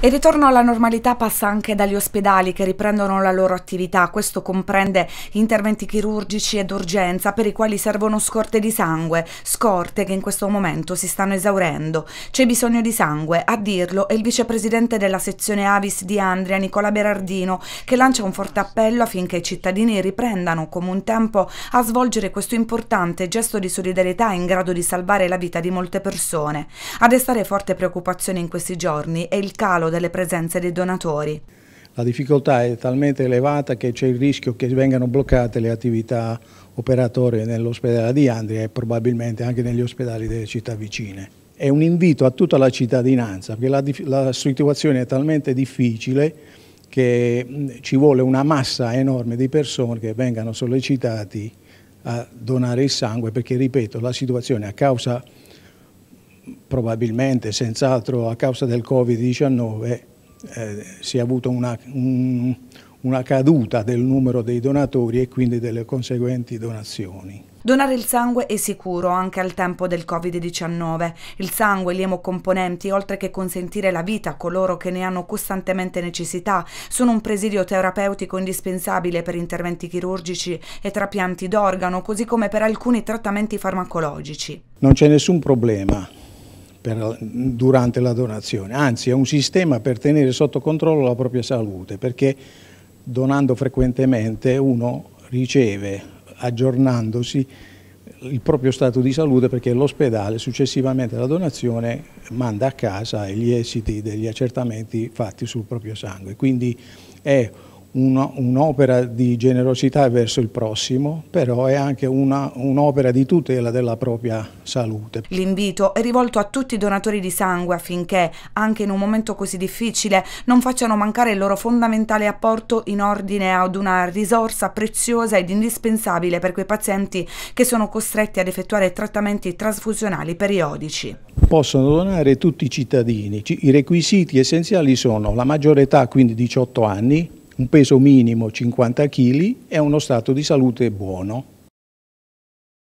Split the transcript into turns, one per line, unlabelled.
Il ritorno alla normalità passa anche dagli ospedali che riprendono la loro attività. Questo comprende interventi chirurgici ed urgenza per i quali servono scorte di sangue, scorte che in questo momento si stanno esaurendo. C'è bisogno di sangue, a dirlo è il vicepresidente della sezione Avis di Andria, Nicola Berardino, che lancia un forte appello affinché i cittadini riprendano come un tempo a svolgere questo importante gesto di solidarietà in grado di salvare la vita di molte persone. A destare forte preoccupazione in questi giorni è il calo controllo delle presenze dei donatori.
La difficoltà è talmente elevata che c'è il rischio che vengano bloccate le attività operatorie nell'ospedale di Andria e probabilmente anche negli ospedali delle città vicine. È un invito a tutta la cittadinanza perché la, la situazione è talmente difficile che mm, ci vuole una massa enorme di persone che vengano sollecitati a donare il sangue perché, ripeto, la situazione a causa probabilmente, senz'altro a causa del Covid-19, eh, si è avuto una, un, una caduta del numero dei donatori e quindi delle conseguenti donazioni.
Donare il sangue è sicuro anche al tempo del Covid-19. Il sangue e gli emocomponenti, oltre che consentire la vita a coloro che ne hanno costantemente necessità, sono un presidio terapeutico indispensabile per interventi chirurgici e trapianti d'organo, così come per alcuni trattamenti farmacologici.
Non c'è nessun problema per, durante la donazione, anzi è un sistema per tenere sotto controllo la propria salute, perché donando frequentemente uno riceve, aggiornandosi, il proprio stato di salute perché l'ospedale successivamente alla donazione manda a casa gli esiti degli accertamenti fatti sul proprio sangue. Quindi è un'opera di generosità verso il prossimo, però è anche un'opera di tutela della propria salute.
L'invito è rivolto a tutti i donatori di sangue affinché, anche in un momento così difficile, non facciano mancare il loro fondamentale apporto in ordine ad una risorsa preziosa ed indispensabile per quei pazienti che sono costretti ad effettuare trattamenti trasfusionali periodici.
Possono donare tutti i cittadini, i requisiti essenziali sono la maggiore età, quindi 18 anni, un peso minimo 50 kg e uno stato di salute buono.